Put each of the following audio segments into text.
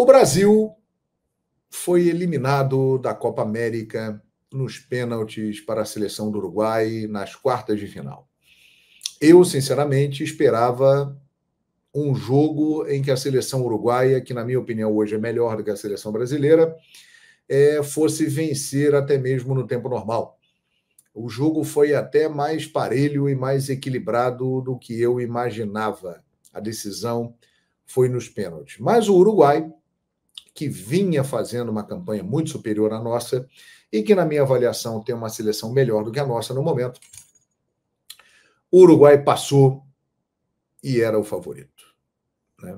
O Brasil foi eliminado da Copa América nos pênaltis para a seleção do Uruguai nas quartas de final. Eu, sinceramente, esperava um jogo em que a seleção uruguaia, que na minha opinião hoje é melhor do que a seleção brasileira, é, fosse vencer até mesmo no tempo normal. O jogo foi até mais parelho e mais equilibrado do que eu imaginava. A decisão foi nos pênaltis. Mas o Uruguai que vinha fazendo uma campanha muito superior à nossa e que, na minha avaliação, tem uma seleção melhor do que a nossa no momento. O Uruguai passou e era o favorito. Né?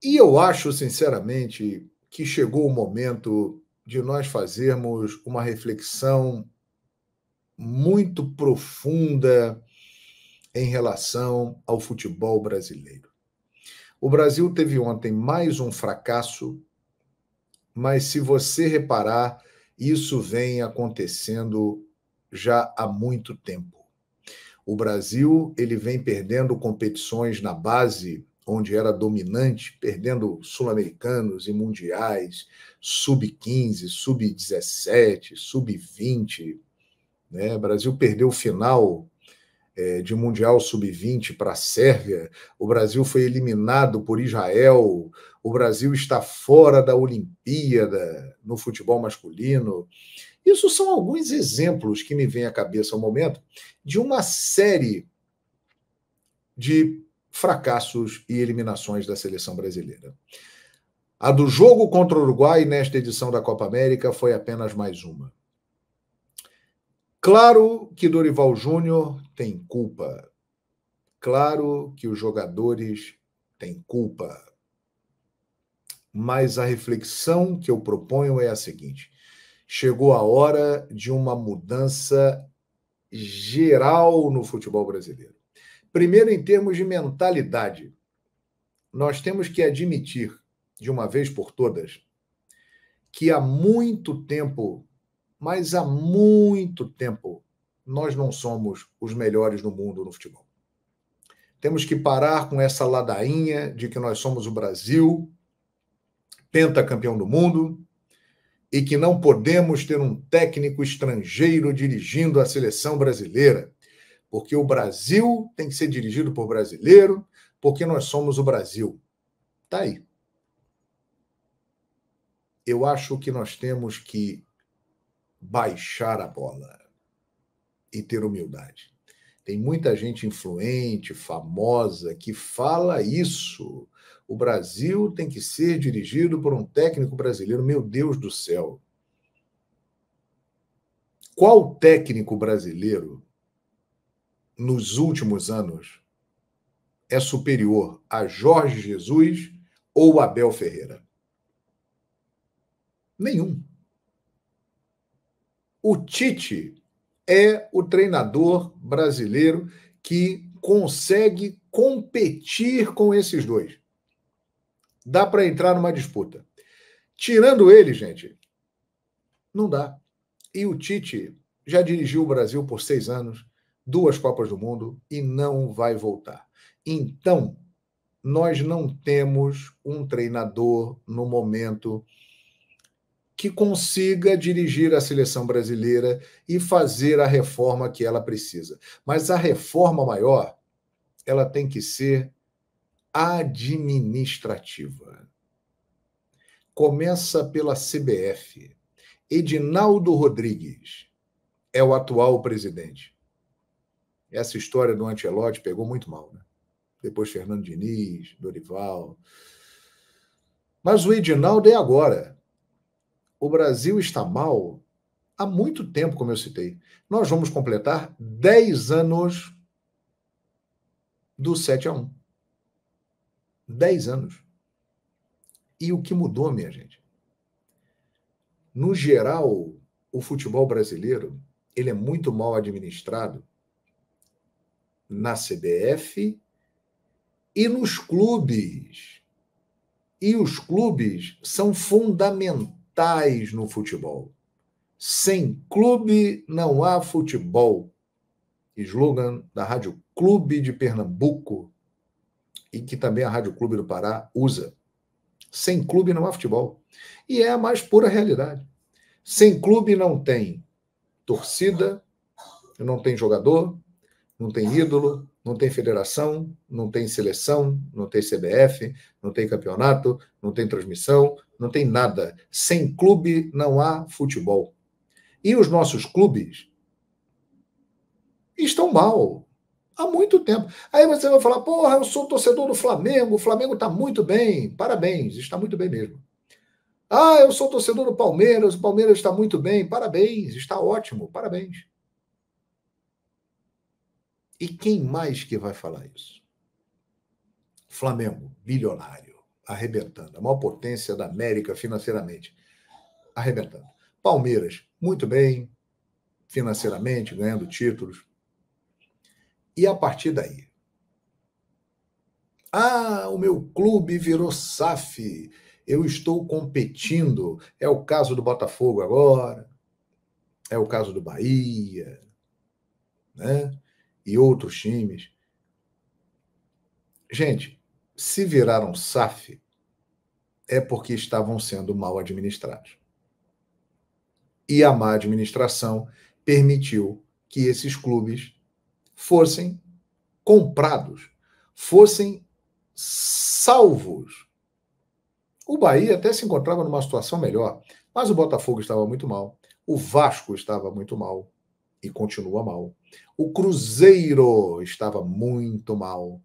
E eu acho, sinceramente, que chegou o momento de nós fazermos uma reflexão muito profunda em relação ao futebol brasileiro. O Brasil teve ontem mais um fracasso, mas se você reparar, isso vem acontecendo já há muito tempo. O Brasil ele vem perdendo competições na base onde era dominante, perdendo sul-americanos e mundiais, sub-15, sub-17, sub-20. Né? O Brasil perdeu o final é, de Mundial Sub-20 para a Sérvia, o Brasil foi eliminado por Israel, o Brasil está fora da Olimpíada no futebol masculino. Isso são alguns exemplos que me vêm à cabeça ao momento de uma série de fracassos e eliminações da seleção brasileira. A do jogo contra o Uruguai nesta edição da Copa América foi apenas mais uma. Claro que Dorival Júnior tem culpa. Claro que os jogadores têm culpa. Mas a reflexão que eu proponho é a seguinte: chegou a hora de uma mudança geral no futebol brasileiro. Primeiro, em termos de mentalidade, nós temos que admitir, de uma vez por todas, que há muito tempo mas há muito tempo nós não somos os melhores no mundo no futebol. Temos que parar com essa ladainha de que nós somos o Brasil, pentacampeão do mundo, e que não podemos ter um técnico estrangeiro dirigindo a seleção brasileira, porque o Brasil tem que ser dirigido por brasileiro, porque nós somos o Brasil. Tá aí. Eu acho que nós temos que baixar a bola e ter humildade. Tem muita gente influente, famosa, que fala isso. O Brasil tem que ser dirigido por um técnico brasileiro. Meu Deus do céu. Qual técnico brasileiro nos últimos anos é superior a Jorge Jesus ou Abel Ferreira? Nenhum. O Tite é o treinador brasileiro que consegue competir com esses dois. Dá para entrar numa disputa. Tirando ele, gente, não dá. E o Tite já dirigiu o Brasil por seis anos, duas Copas do Mundo e não vai voltar. Então, nós não temos um treinador no momento que consiga dirigir a seleção brasileira e fazer a reforma que ela precisa. Mas a reforma maior, ela tem que ser administrativa. Começa pela CBF. Edinaldo Rodrigues é o atual presidente. Essa história do Antelote pegou muito mal, né? Depois Fernando Diniz, Dorival. Mas o Edinaldo é agora o Brasil está mal há muito tempo, como eu citei. Nós vamos completar 10 anos do 7 a 1. 10 anos. E o que mudou, minha gente? No geral, o futebol brasileiro, ele é muito mal administrado na CBF e nos clubes. E os clubes são fundamentais fundamentais no futebol. Sem clube não há futebol. Slogan da Rádio Clube de Pernambuco e que também a Rádio Clube do Pará usa. Sem clube não há futebol. E é a mais pura realidade. Sem clube não tem torcida, não tem jogador, não tem ídolo, não tem federação, não tem seleção, não tem CBF, não tem campeonato, não tem transmissão, não tem nada. Sem clube não há futebol. E os nossos clubes estão mal há muito tempo. Aí você vai falar, porra, eu sou torcedor do Flamengo, o Flamengo está muito bem, parabéns, está muito bem mesmo. Ah, eu sou torcedor do Palmeiras, o Palmeiras está muito bem, parabéns, está ótimo, parabéns. E quem mais que vai falar isso? Flamengo, bilionário arrebentando. A maior potência da América financeiramente. Arrebentando. Palmeiras, muito bem, financeiramente, ganhando títulos. E a partir daí? Ah, o meu clube virou SAF. Eu estou competindo. É o caso do Botafogo agora. É o caso do Bahia. Né? E outros times. Gente, se viraram SAF, é porque estavam sendo mal administrados. E a má administração permitiu que esses clubes fossem comprados, fossem salvos. O Bahia até se encontrava numa situação melhor, mas o Botafogo estava muito mal, o Vasco estava muito mal e continua mal. O Cruzeiro estava muito mal.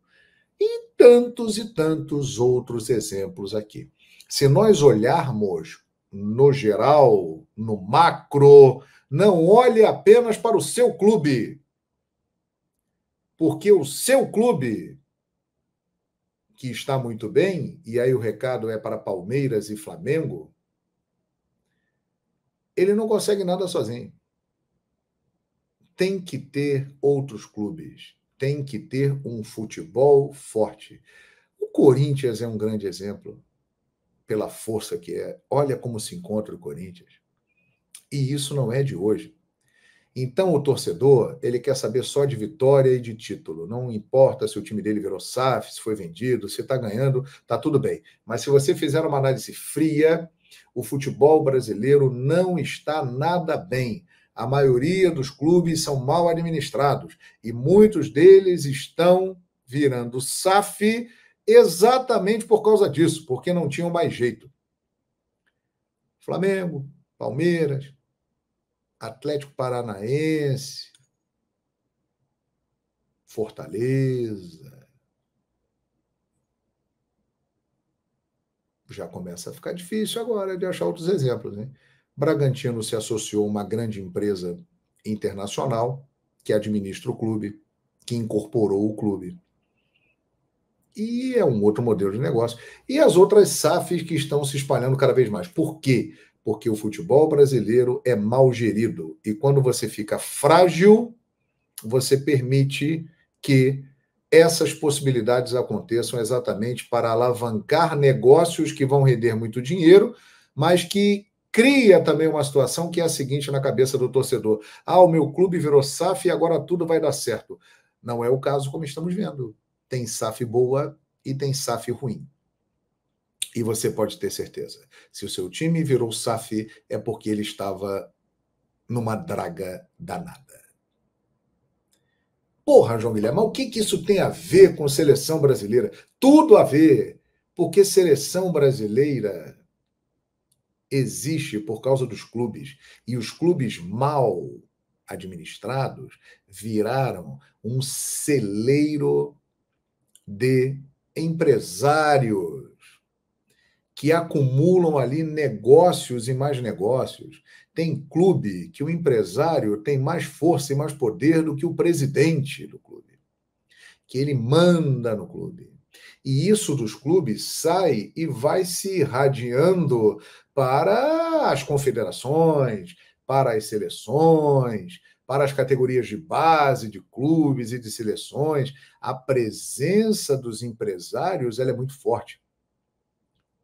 E tantos e tantos outros exemplos aqui. Se nós olharmos no geral, no macro, não olhe apenas para o seu clube. Porque o seu clube, que está muito bem, e aí o recado é para Palmeiras e Flamengo, ele não consegue nada sozinho. Tem que ter outros clubes tem que ter um futebol forte. O Corinthians é um grande exemplo pela força que é. Olha como se encontra o Corinthians. E isso não é de hoje. Então o torcedor, ele quer saber só de vitória e de título. Não importa se o time dele virou SAF, se foi vendido, se está ganhando, está tudo bem. Mas se você fizer uma análise fria, o futebol brasileiro não está nada bem. A maioria dos clubes são mal administrados e muitos deles estão virando SAF exatamente por causa disso, porque não tinham mais jeito. Flamengo, Palmeiras, Atlético Paranaense, Fortaleza. Já começa a ficar difícil agora de achar outros exemplos, hein? Bragantino se associou a uma grande empresa internacional que administra o clube, que incorporou o clube. E é um outro modelo de negócio. E as outras SAFs que estão se espalhando cada vez mais. Por quê? Porque o futebol brasileiro é mal gerido. E quando você fica frágil, você permite que essas possibilidades aconteçam exatamente para alavancar negócios que vão render muito dinheiro, mas que cria também uma situação que é a seguinte na cabeça do torcedor: ah, o meu clube virou SAF e agora tudo vai dar certo. Não é o caso como estamos vendo. Tem SAF boa e tem SAF ruim. E você pode ter certeza: se o seu time virou SAF, é porque ele estava numa draga danada. Porra, João Guilherme, mas o que, que isso tem a ver com seleção brasileira? Tudo a ver, porque seleção brasileira existe por causa dos clubes. E os clubes mal administrados viraram um celeiro de empresários que acumulam ali negócios e mais negócios. Tem clube que o empresário tem mais força e mais poder do que o presidente do clube, que ele manda no clube. E isso dos clubes sai e vai se irradiando para as confederações, para as seleções, para as categorias de base, de clubes e de seleções. A presença dos empresários ela é muito forte.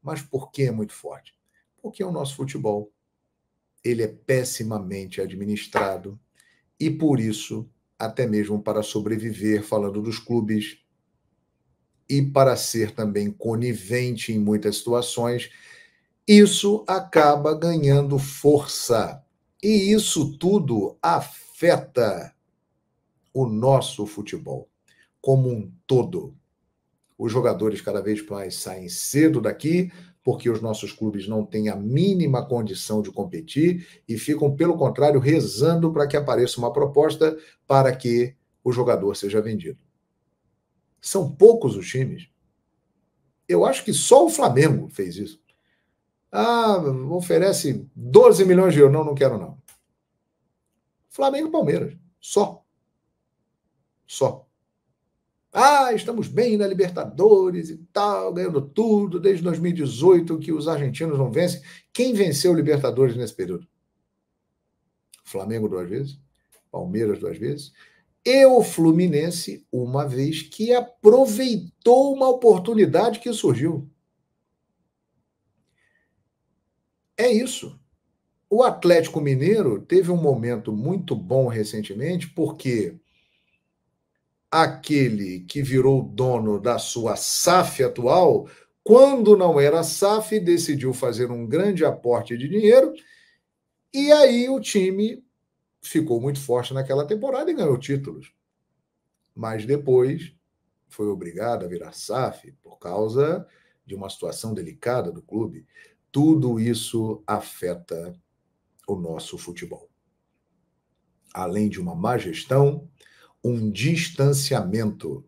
Mas por que é muito forte? Porque é o nosso futebol. Ele é pessimamente administrado e por isso, até mesmo para sobreviver, falando dos clubes, e para ser também conivente em muitas situações, isso acaba ganhando força. E isso tudo afeta o nosso futebol como um todo. Os jogadores cada vez mais saem cedo daqui, porque os nossos clubes não têm a mínima condição de competir e ficam, pelo contrário, rezando para que apareça uma proposta para que o jogador seja vendido. São poucos os times. Eu acho que só o Flamengo fez isso. Ah, oferece 12 milhões de euros. Não, não quero, não. Flamengo e Palmeiras. Só. Só. Ah, estamos bem na Libertadores e tal, ganhando tudo desde 2018 que os argentinos não vencem. Quem venceu o Libertadores nesse período? Flamengo duas vezes, Palmeiras duas vezes, e o Fluminense, uma vez que aproveitou uma oportunidade que surgiu. É isso. O Atlético Mineiro teve um momento muito bom recentemente, porque aquele que virou dono da sua SAF atual, quando não era SAF, decidiu fazer um grande aporte de dinheiro, e aí o time ficou muito forte naquela temporada e ganhou títulos. Mas depois foi obrigado a virar SAF por causa de uma situação delicada do clube. Tudo isso afeta o nosso futebol. Além de uma má gestão, um distanciamento.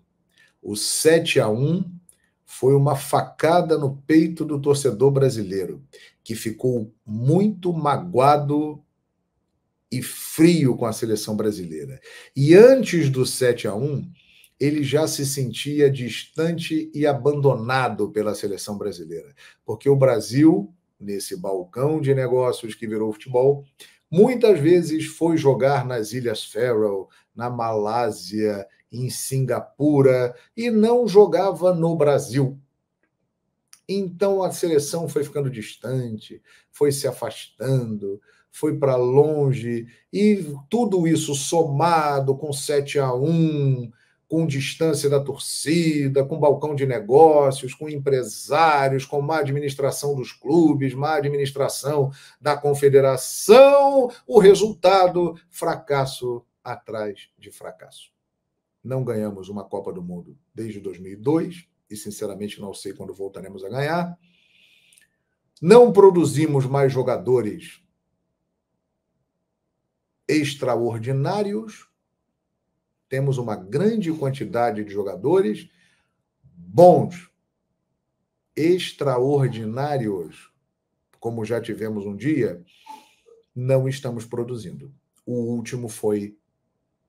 O 7 a 1 foi uma facada no peito do torcedor brasileiro, que ficou muito magoado e frio com a seleção brasileira. E antes do 7 a 1, ele já se sentia distante e abandonado pela seleção brasileira, porque o Brasil, nesse balcão de negócios que virou futebol, muitas vezes foi jogar nas Ilhas Faroe, na Malásia, em Singapura e não jogava no Brasil. Então a seleção foi ficando distante, foi se afastando, foi para longe, e tudo isso somado com 7 a 1 com distância da torcida, com balcão de negócios, com empresários, com má administração dos clubes, má administração da confederação, o resultado fracasso atrás de fracasso. Não ganhamos uma Copa do Mundo desde 2002 e sinceramente não sei quando voltaremos a ganhar. Não produzimos mais jogadores extraordinários, temos uma grande quantidade de jogadores bons, extraordinários, como já tivemos um dia, não estamos produzindo. O último foi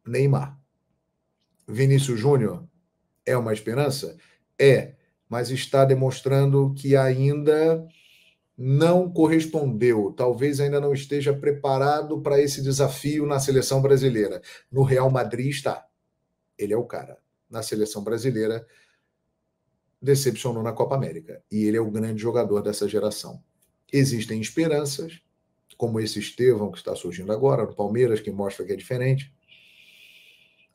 Neymar. Vinícius Júnior é uma esperança? É, mas está demonstrando que ainda não correspondeu, talvez ainda não esteja preparado para esse desafio na seleção brasileira. No Real Madrid está. Ele é o cara. Na seleção brasileira, decepcionou na Copa América. E ele é o grande jogador dessa geração. Existem esperanças, como esse Estevão que está surgindo agora no Palmeiras, que mostra que é diferente.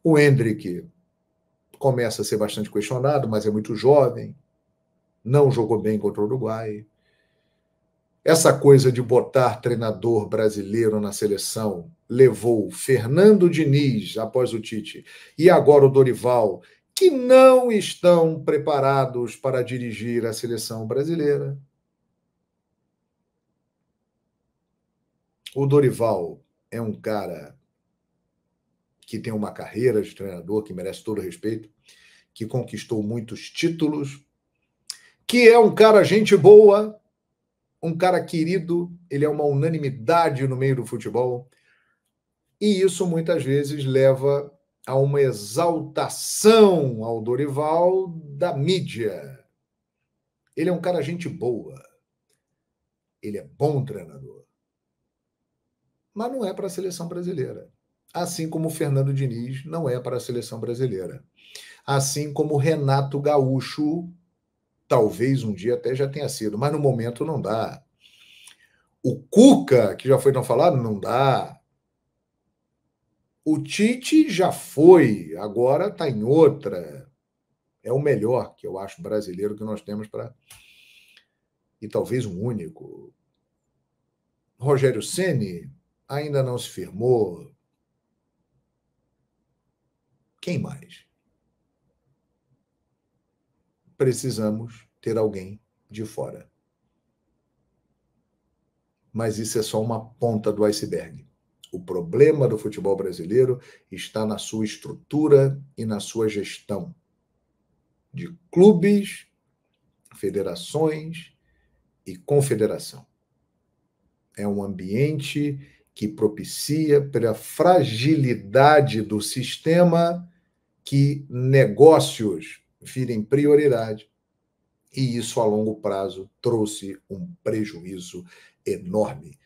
O Hendrick começa a ser bastante questionado, mas é muito jovem. Não jogou bem contra o Uruguai essa coisa de botar treinador brasileiro na seleção levou Fernando Diniz após o Tite e agora o Dorival, que não estão preparados para dirigir a seleção brasileira. O Dorival é um cara que tem uma carreira de treinador que merece todo respeito, que conquistou muitos títulos, que é um cara gente boa, um cara querido, ele é uma unanimidade no meio do futebol. E isso muitas vezes leva a uma exaltação ao Dorival da mídia. Ele é um cara gente boa. Ele é bom treinador. Mas não é para a seleção brasileira. Assim como Fernando Diniz não é para a seleção brasileira. Assim como Renato Gaúcho Talvez um dia até já tenha sido, mas no momento não dá. O Cuca, que já foi tão falado, não dá. O Tite já foi, agora está em outra. É o melhor que eu acho brasileiro que nós temos para. E talvez um único. Rogério Ceni ainda não se firmou. Quem mais? precisamos ter alguém de fora. Mas isso é só uma ponta do iceberg. O problema do futebol brasileiro está na sua estrutura e na sua gestão de clubes, federações e confederação. É um ambiente que propicia pela fragilidade do sistema que negócios virem prioridade. E isso, a longo prazo, trouxe um prejuízo enorme.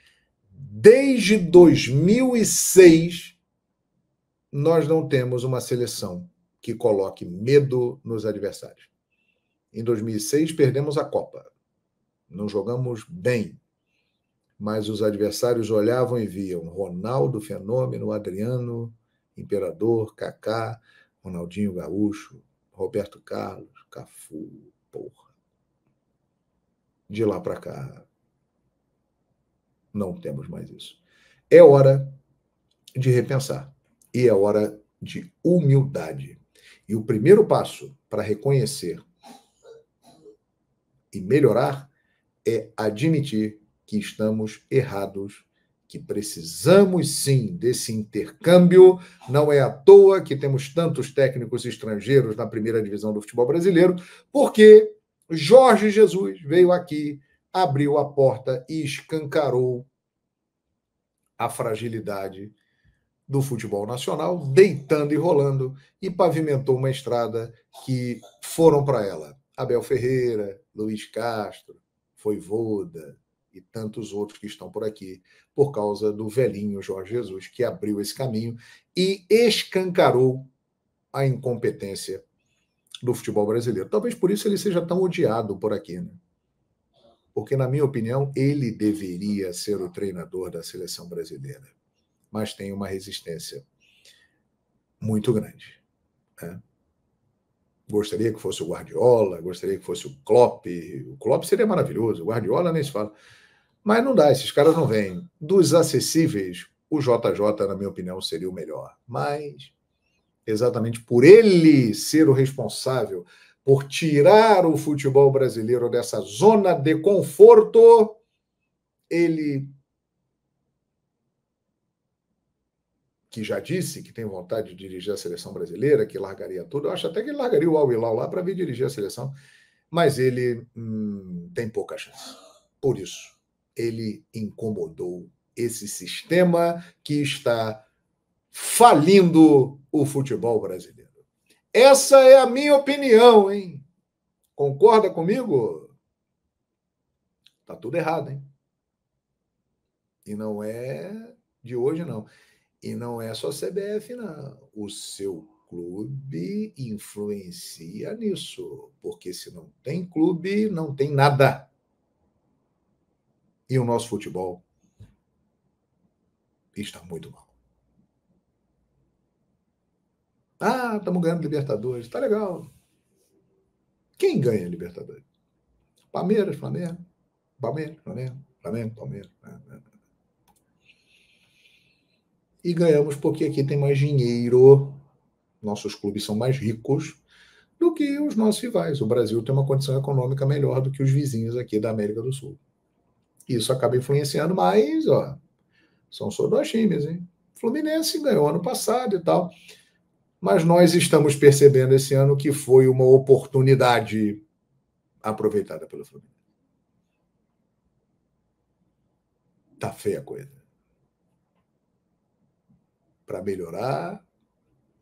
Desde 2006, nós não temos uma seleção que coloque medo nos adversários. Em 2006, perdemos a Copa. Não jogamos bem. Mas os adversários olhavam e viam Ronaldo Fenômeno, Adriano, Imperador, Kaká, Ronaldinho Gaúcho, Roberto Carlos, Cafu, porra. De lá para cá, não temos mais isso. É hora de repensar e é hora de humildade. E o primeiro passo para reconhecer e melhorar é admitir que estamos errados que precisamos sim desse intercâmbio. Não é à toa que temos tantos técnicos estrangeiros na primeira divisão do futebol brasileiro, porque Jorge Jesus veio aqui, abriu a porta e escancarou a fragilidade do futebol nacional, deitando e rolando, e pavimentou uma estrada que foram para ela Abel Ferreira, Luiz Castro, foi Voda e tantos outros que estão por aqui, por causa do velhinho Jorge Jesus, que abriu esse caminho e escancarou a incompetência do futebol brasileiro. Talvez por isso ele seja tão odiado por aqui, né? Porque, na minha opinião, ele deveria ser o treinador da seleção brasileira, mas tem uma resistência muito grande. Né? Gostaria que fosse o Guardiola, gostaria que fosse o Klopp. O Klopp seria maravilhoso, o Guardiola nem se fala. Mas não dá, esses caras não vêm. Dos acessíveis, o JJ, na minha opinião, seria o melhor. Mas, exatamente por ele ser o responsável por tirar o futebol brasileiro dessa zona de conforto, ele que já disse que tem vontade de dirigir a seleção brasileira, que largaria tudo. Eu acho até que ele largaria o Al-Hilal lá para vir dirigir a seleção, mas ele hum, tem pouca chance. Por isso, ele incomodou esse sistema que está falindo o futebol brasileiro. Essa é a minha opinião, hein? Concorda comigo? Tá tudo errado, hein? E não é de hoje, não. E não é só CBF, não. O seu clube influencia nisso, porque se não tem clube, não tem nada. E o nosso futebol está muito mal. Ah, estamos ganhando Libertadores, está legal. Quem ganha Libertadores? Palmeiras, Flamengo. Palmeiras, Flamengo. Flamengo, Palmeiras. Né, né, né. E ganhamos porque aqui tem mais dinheiro. Nossos clubes são mais ricos do que os nossos rivais. O Brasil tem uma condição econômica melhor do que os vizinhos aqui da América do Sul. Isso acaba influenciando mais, ó. São só dois times, hein? Fluminense ganhou ano passado e tal. Mas nós estamos percebendo esse ano que foi uma oportunidade aproveitada pelo Fluminense. Tá feia a coisa. Para melhorar,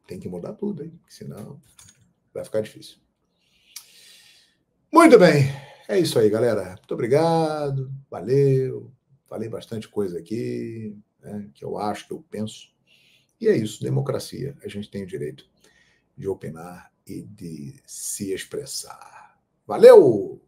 tem que mudar tudo, hein? Senão vai ficar difícil. Muito bem. É isso aí, galera. Muito obrigado, valeu. Falei bastante coisa aqui, né, que eu acho, que eu penso. E é isso, democracia. A gente tem o direito de opinar e de se expressar. Valeu!